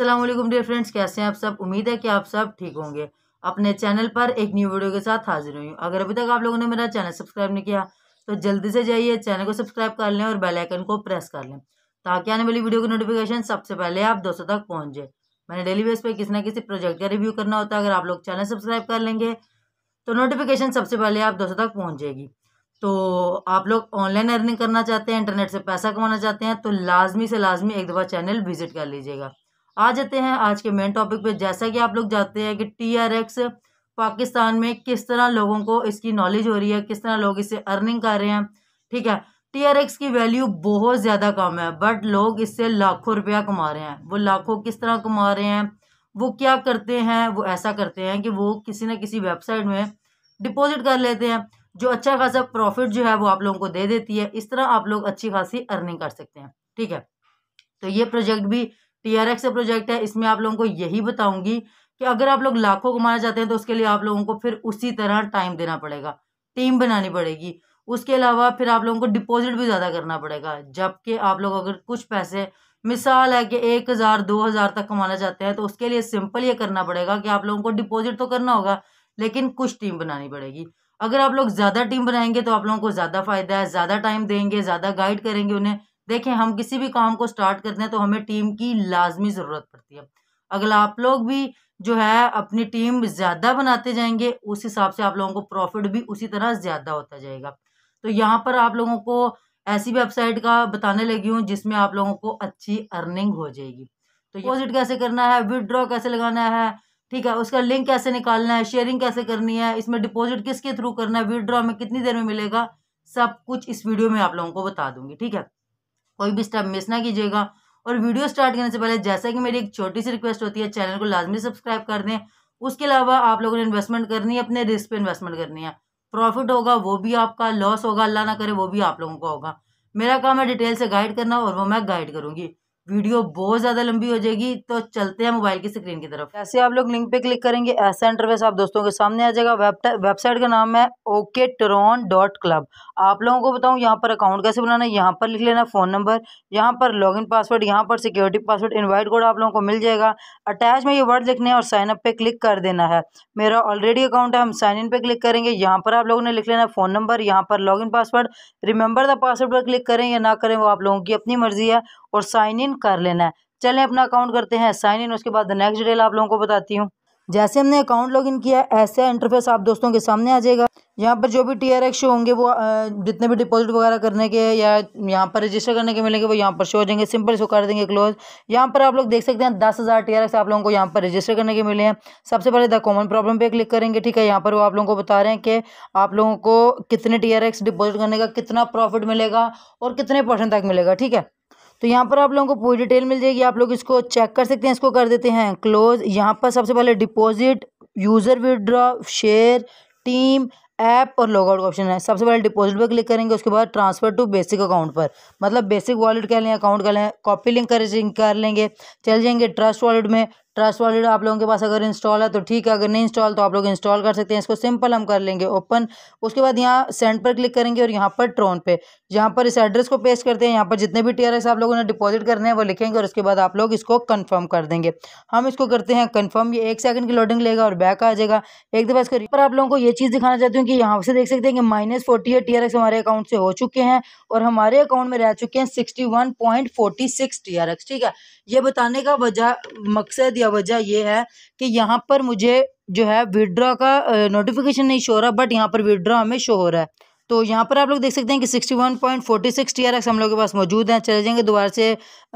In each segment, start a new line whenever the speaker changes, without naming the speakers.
Aslam dear friends कैसे हैं आप सब उम्मीद है कि आप सब ठीक होंगे अपने चैनल पर एक न्यू वीडियो के साथ हाजिर हुई अगर अभी तक आप लोगों ने मेरा चैनल सब्सक्राइब नहीं किया तो जल्दी से जाइए चैनल को सब्सक्राइब कर लें और बेल आइकन को प्रेस कर लें ताकि आने वाली वीडियो की नोटिफिकेशन सबसे पहले आप दोस्तों तक पहुँच जाए मैंने डेली बेस पर किसी ना किसी प्रोजेक्ट का रिव्यू करना होता है अगर आप लोग चैनल सब्सक्राइब कर लेंगे तो नोटिफिकेशन सबसे पहले आप दोस्तों तक पहुँच जाएगी तो आप लोग ऑनलाइन अर्निंग करना चाहते हैं इंटरनेट से पैसा कमाना चाहते हैं तो लाजमी से लाजमी एक दफ़ा चैनल विजिट कर लीजिएगा आ जाते हैं आज के मेन टॉपिक पे जैसा कि आप लोग जानते हैं कि टी आर एक्स पाकिस्तान में किस तरह लोगों को इसकी नॉलेज हो रही है किस तरह लोग इसे अर्निंग कर रहे हैं ठीक है टी आर एक्स की वैल्यू बहुत ज़्यादा कम है बट लोग इससे लाखों रुपया कमा रहे हैं वो लाखों किस तरह कमा रहे हैं वो क्या करते हैं वो ऐसा करते हैं कि वो किसी न किसी वेबसाइट में डिपॉजिट कर लेते हैं जो अच्छा खासा प्रॉफिट जो है वो आप लोगों को दे देती है इस तरह आप लोग अच्छी खासी अर्निंग कर सकते हैं ठीक है तो ये प्रोजेक्ट भी टीआरएक्स प्रोजेक्ट है इसमें आप लोगों को यही बताऊंगी कि अगर आप लोग लाखों कमाना चाहते हैं तो उसके लिए आप लोगों को फिर उसी तरह टाइम देना पड़ेगा टीम बनानी पड़ेगी उसके अलावा फिर आप लोगों को डिपॉजिट भी ज़्यादा करना पड़ेगा जबकि आप लोग अगर कुछ पैसे मिसाल है कि एक हज़ार दो हज़ार तक कमाना चाहते हैं तो उसके लिए सिंपल ये करना पड़ेगा कि आप लोगों को डिपॉजिट तो करना होगा लेकिन कुछ टीम बनानी पड़ेगी अगर आप लोग ज़्यादा टीम बनाएंगे तो आप लोगों को ज़्यादा फायदा है ज़्यादा टाइम देंगे ज़्यादा गाइड करेंगे उन्हें देखें हम किसी भी काम को स्टार्ट करते हैं तो हमें टीम की लाजमी ज़रूरत पड़ती है अगर आप लोग भी जो है अपनी टीम ज़्यादा बनाते जाएंगे उस हिसाब से आप लोगों को प्रॉफिट भी उसी तरह ज़्यादा होता जाएगा तो यहाँ पर आप लोगों को ऐसी वेबसाइट का बताने लगी हूँ जिसमें आप लोगों को अच्छी अर्निंग हो जाएगी तो डिपोजिट कैसे करना है विदड्रॉ कैसे लगाना है ठीक है उसका लिंक कैसे निकालना है शेयरिंग कैसे करनी है इसमें डिपॉजिट किसके थ्रू करना है विदड्रॉ में कितनी देर में मिलेगा सब कुछ इस वीडियो में आप लोगों को बता दूंगी ठीक है कोई भी स्टेप मिस ना कीजिएगा और वीडियो स्टार्ट करने से पहले जैसा कि मेरी एक छोटी सी रिक्वेस्ट होती है चैनल को लाजमी सब्सक्राइब कर दें उसके अलावा आप लोगों ने इन्वेस्टमेंट करनी है अपने रिस्क पे इन्वेस्टमेंट करनी है प्रॉफिट होगा वो भी आपका लॉस होगा अल्लाह ना करे वो भी आप लोगों का होगा मेरा काम है डिटेल से गाइड करना और वो मैं गाइड करूँगी वीडियो बहुत ज़्यादा लंबी हो जाएगी तो चलते हैं मोबाइल की स्क्रीन की तरफ ऐसे आप लोग लिंक पे क्लिक करेंगे ऐसा इंटरवेस आप दोस्तों के सामने आ जाएगा वेबसाइट का नाम है ओके ट्रॉन डॉट क्लब आप लोगों को बताऊँ यहाँ पर अकाउंट कैसे बनाना है यहाँ पर लिख लेना फ़ोन नंबर यहाँ पर लॉग पासवर्ड यहाँ पर सिक्योरिटी पासवर्ड इन्वाइट कोड आप लोगों को मिल जाएगा अटैच में ये वर्ड लिखने और साइन अप पे क्लिक कर देना है मेरा ऑलरेडी अकाउंट है हम साइन इन पे क्लिक करेंगे यहाँ पर आप लोगों ने लिख लेना है फ़ोन नंबर यहाँ पर log password remember the password पर क्लिक करें या ना करें वो आप लोगों की अपनी मर्ज़ी है और साइन इन कर लेना है चलें अपना अकाउंट करते हैं साइन इन उसके बाद नेक्स्ट डिटेल आप लोगों को बताती हूँ जैसे हमने अकाउंट लॉगिन किया ऐसा इंटरफेस आप दोस्तों के सामने आ जाएगा यहाँ पर जो भी टी आर एक्स होंगे वो जितने भी डिपॉजिट वगैरह करने के या यहाँ पर रजिस्टर करने के मिलेंगे वो यहाँ पर शो हो जाएंगे सिंपल शो कर देंगे क्लोज यहाँ पर आप लोग देख सकते हैं दस हज़ार टी आर एक्स आप लोगों को यहाँ पर रजिस्टर करने के मिले हैं सबसे पहले द कॉमन प्रॉब्लम पे क्लिक करेंगे ठीक है यहाँ पर वो आप लोगों को बता रहे हैं कि आप लोगों को कितने टी आर एक्स डिपॉजिट करने का कितना प्रॉफिट मिलेगा और कितने परसेंट तक मिलेगा ठीक है तो यहाँ पर आप लोगों को पूरी डिटेल मिल जाएगी आप लोग इसको चेक कर सकते हैं इसको कर देते हैं क्लोज यहाँ पर सबसे पहले deposit user withdraw share team app और लॉगआउट ऑप्शन है सबसे पहले डिपॉजिट पर क्लिक करेंगे उसके बाद ट्रांसफर टू बेसिक अकाउंट पर मतलब बेसिक वॉलेट कह लें अकाउंट कह लें कॉपी लिंक कर लेंगे चल जाएंगे ट्रस्ट वॉलेट में ट्रस्ट वॉलेट आप लोगों के पास अगर इंस्टॉल है तो ठीक है अगर नहीं इंस्टॉल तो आप लोग इंस्टॉल कर सकते हैं इसको सिंपल हम कर लेंगे ओपन उसके बाद यहाँ सेंड पर क्लिक करेंगे और यहाँ पर ट्रोन पे यहाँ पर इस एड्रेस को पेस्ट करते हैं यहाँ पर जितने भी टीआरएस आप लोगों ने डिपॉजिट करने हैं वो लिखेंगे और उसके बाद आप लोग इसको कन्फर्म कर देंगे हम इसको करते हैं कन्फर्म ये एक सेकंड की लोडिंग लेगा और बैक आ जाएगा एक दफ़ा इसका पर आप लोगों को ये चीज़ दिखाना चाहती हूँ कि यहाँ से देख सकते हैं कि माइनस फोर्टी एट टी हमारे अकाउंट से हो चुके हैं और हमारे अकाउंट में रह चुके हैं sixty one point forty six T ठीक है ये बताने का वजह मकसद या का वजह यह है कि यहाँ पर मुझे जो है विड्रॉ का नोटिफिकेशन नहीं शो हो रहा बट यहाँ पर विड्रॉ हमें शो हो रहा है तो यहाँ पर आप लोग देख सकते हैं कि sixty one point forty six T R X हम लोग के पास मौजूद हैं चले जाएंगे दोबारा से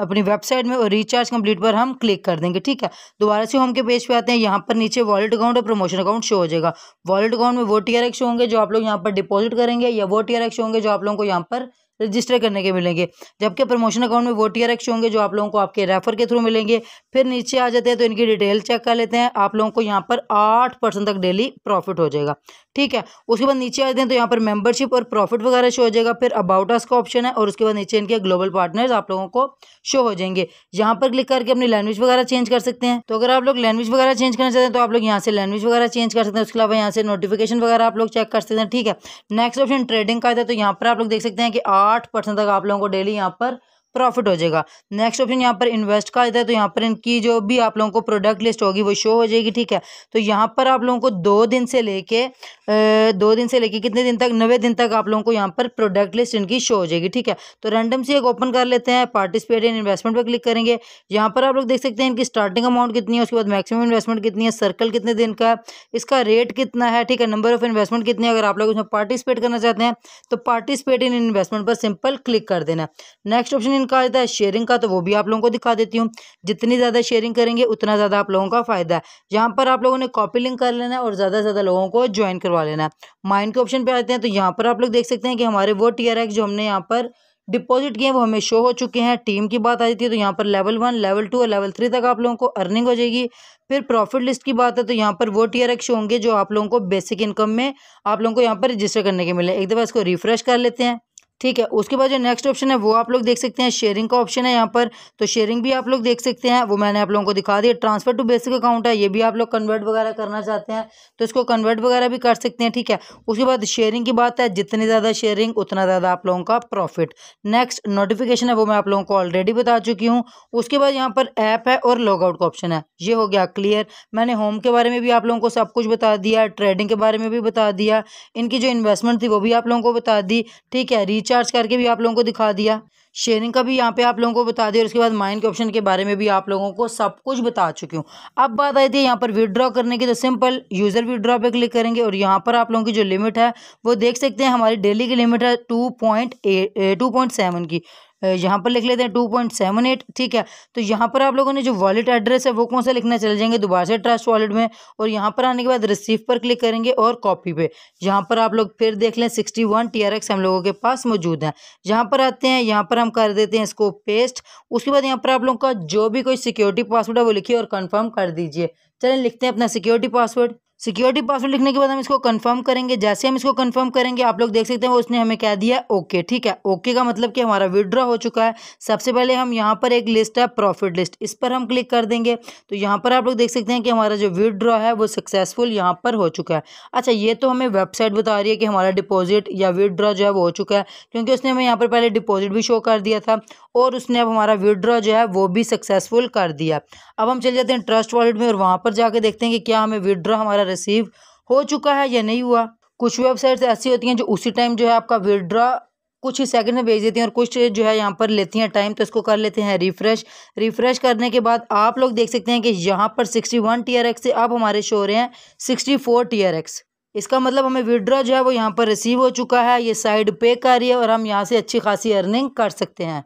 अपनी वेबसाइट में और रिचार्ज कंप्लीट पर हम क्लिक कर देंगे ठीक है दोबारा से होम के पेज पे आते हैं यहाँ पर नीचे वॉलेट अकाउंट और प्रमोशन अकाउंट शो हो जाएगा वॉलेट अकाउंट में वो टी आर एक्स होंगे जो आप लोग यहाँ पर डिपॉजिट करेंगे या वो टी आर एक्स होंगे जो आप लोगों को यहाँ पर रजिस्टर करने के मिलेंगे जबकि प्रमोशन अकाउंट में वो टी आर एक्स होंगे जो आप लोगों को आपके रेफर के थ्रू मिलेंगे फिर नीचे आ जाते हैं तो इनकी डिटेल चेक कर लेते हैं आप लोगों को यहाँ पर आठ परसेंट तक डेली प्रॉफिट हो जाएगा ठीक है उसके बाद नीचे आ जाते हैं तो यहाँ पर मेंबरशिप और प्रॉफिट वगैरह शो हो जाएगा फिर अबाउट अस का ऑप्शन है और उसके बाद नीचे इनके ग्लोबल पार्टनर्स आप लोगों को शो हो जाएंगे यहाँ पर क्लिक करके अपनी लैंग्वेज वगैरह चेंज कर सकते हैं तो अगर आप लोग लैंग्वेज वगैरह चेंज करना चाहते हैं तो आप लोग यहाँ से लैंग्वेज वगैरह चेंज कर सकते हैं उसके अलावा यहाँ से नोटिफिकेशन वगैरह आप लोग चेक कर सकते हैं ठीक है नेक्स्ट ऑप्शन ट्रेडिंग का आता है तो यहाँ पर आप लोग देख सकते हैं कि साठ परसेंट तक आप लोगों को डेली यहाँ पर प्रॉफिट हो जाएगा नेक्स्ट ऑप्शन यहाँ पर इन्वेस्ट का आता है तो यहाँ पर इनकी जो भी आप लोगों को प्रोडक्ट लिस्ट होगी वो शो हो जाएगी ठीक है तो यहाँ पर आप लोगों को दो दिन से लेके दो दिन से लेके कितने दिन तक नवे दिन तक आप लोगों को यहाँ पर प्रोडक्ट लिस्ट इनकी शो हो जाएगी ठीक है तो रैंडम से एक ओपन कर लेते हैं पार्टिसिपेट इन इन्वेस्टमेंट पर क्लिक करेंगे यहाँ पर आप लोग देख सकते हैं इनकी स्टार्टिंग अमाउंट कितनी है उसके बाद मैक्सिमम इन्वेस्टमेंट कितनी है सर्कल कितने दिन का है इसका रेट कितना है ठीक है नंबर ऑफ इन्वेस्टमेंट कितनी है अगर आप लोग इसमें पार्टिसिपेट करना चाहते हैं तो पार्टिसिपेट इन इन्वेस्टमेंट पर सिंपल क्लिक कर देना नेक्स्ट ऑप्शन सेकंड का है शेयरिंग का तो वो भी आप लोगों को दिखा देती हूँ जितनी ज़्यादा शेयरिंग करेंगे उतना ज़्यादा आप लोगों का फ़ायदा है यहाँ पर आप लोगों ने कॉपी लिंक कर लेना है और ज़्यादा से ज़्यादा लोगों को ज्वाइन करवा लेना है माइंड के ऑप्शन पर आते हैं तो यहाँ पर आप लोग देख सकते हैं कि हमारे वो टी जो हमने यहाँ पर डिपॉजिट किए हैं वो हमें शो हो चुके हैं टीम की बात आ जाती है तो यहाँ पर लेवल वन लेवल टू और लेवल थ्री तक आप लोगों को अर्निंग हो जाएगी फिर प्रॉफिट लिस्ट की बात है तो यहाँ पर वो टी आर एक्स होंगे जो आप लोगों को बेसिक इनकम में आप लोगों को यहाँ पर रजिस्टर करने के मिले एक दफ़ा इसको रिफ्रेश कर लेते हैं ठीक है उसके बाद जो नेक्स्ट ऑप्शन है वो आप लोग देख सकते हैं शेयरिंग का ऑप्शन है यहाँ पर तो शेयरिंग भी आप लोग देख सकते हैं वो मैंने आप लोगों को दिखा दिया ट्रांसफर टू बेसिक अकाउंट है ये भी आप लोग कन्वर्ट वगैरह करना चाहते हैं तो इसको कन्वर्ट वगैरह भी कर सकते हैं ठीक है उसके बाद शेयरिंग की बात है जितनी ज़्यादा शेयरिंग उतना ज़्यादा आप लोगों का प्रॉफिट नेक्स्ट नोटिफिकेशन है वो मैं आप लोगों को ऑलरेडी बता चुकी हूँ उसके बाद यहाँ पर ऐप है और लॉगआउट का ऑप्शन है ये हो गया क्लियर मैंने होम के बारे में भी आप लोगों को सब कुछ बता दिया ट्रेडिंग के बारे में भी बता दिया इनकी जो इन्वेस्टमेंट थी वो भी आप लोगों को बता दी ठीक है रीच रिचार्ज करके भी आप लोगों को दिखा दिया शेयरिंग का भी यहाँ पे आप लोगों को बता दिया और उसके बाद माइंड के ऑप्शन के बारे में भी आप लोगों को सब कुछ बता चुकी हूँ अब बात आई थी यहाँ पर विदड्रॉ करने की तो सिंपल यूज़र विदड्रॉ पे क्लिक करेंगे और यहाँ पर आप लोगों की जो लिमिट है वो देख सकते हैं हमारी डेली की लिमिट है टू पॉइंट की यहाँ पर लिख लेते हैं टू पॉइंट सेवन एट ठीक है तो यहाँ पर आप लोगों ने जो वॉलेट एड्रेस है वो कौन सा लिखना चले जाएंगे दोबारा से ट्रस्ट वॉलेट में और यहाँ पर आने के बाद रिसीव पर क्लिक करेंगे और कॉपी पे यहाँ पर आप लोग फिर देख लें sixty one T R X हम लोगों के पास मौजूद हैं यहाँ पर आते हैं यहाँ पर हम कर देते हैं इसको पेस्ट उसके बाद यहाँ पर आप लोगों का जो भी कोई सिक्योरिटी पासवर्ड है वो लिखिए और कन्फर्म कर दीजिए चलें लिखते हैं अपना सिक्योरिटी पासवर्ड सिक्योरिटी पासवर्ड लिखने के बाद हम इसको कंफर्म करेंगे जैसे हम इसको कंफर्म करेंगे आप लोग देख सकते हैं उसने हमें क्या दिया ओके ठीक है ओके का मतलब कि हमारा विड्रॉ हो चुका है सबसे पहले हम यहाँ पर एक लिस्ट है प्रॉफिट लिस्ट इस पर हम क्लिक कर देंगे तो यहाँ पर आप लोग देख सकते हैं कि हमारा जो विड्रॉ है वो सक्सेसफुल यहाँ पर हो चुका है अच्छा ये तो हमें वेबसाइट बता रही है कि हमारा डिपॉजिट या विदड्रॉ जो है वो हो चुका है क्योंकि उसने हमें यहाँ पर पहले डिपॉजिट भी शो कर दिया था और उसने अब हमारा विड्रॉ जो है वो भी सक्सेसफुल कर दिया अब हम चले जाते हैं ट्रस्ट वॉलेट में और वहाँ पर जाके देखते हैं कि क्या हमें विड्रॉ हमारा रिसीव हो चुका है या नहीं हुआ कुछ वेबसाइट्स ऐसी होती हैं जो उसी टाइम जो है आपका विड्रा कुछ ही सेकंड में भेज देती हैं और कुछ जो है यहाँ पर लेती हैं टाइम तो इसको कर लेते हैं रिफ़्रेश रिफ़्रेश करने के बाद आप लोग देख सकते हैं कि यहाँ पर सिक्सटी वन टी आर से अब हमारे शो रहे हैं sixty four T R X इसका मतलब हमें विड्रॉ जो है वो यहाँ पर रिसीव हो चुका है ये साइड पे कर रही है और हम यहाँ से अच्छी खासी अर्निंग कर सकते हैं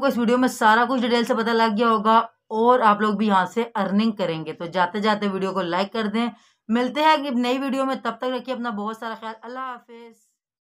तो इस वीडियो में सारा कुछ डिटेल से पता लग गया होगा और आप लोग भी यहाँ से अर्निंग करेंगे तो जाते जाते वीडियो को लाइक कर दें मिलते हैं नई वीडियो में तब तक रखिए अपना बहुत सारा ख्याल अल्लाह हाफिज़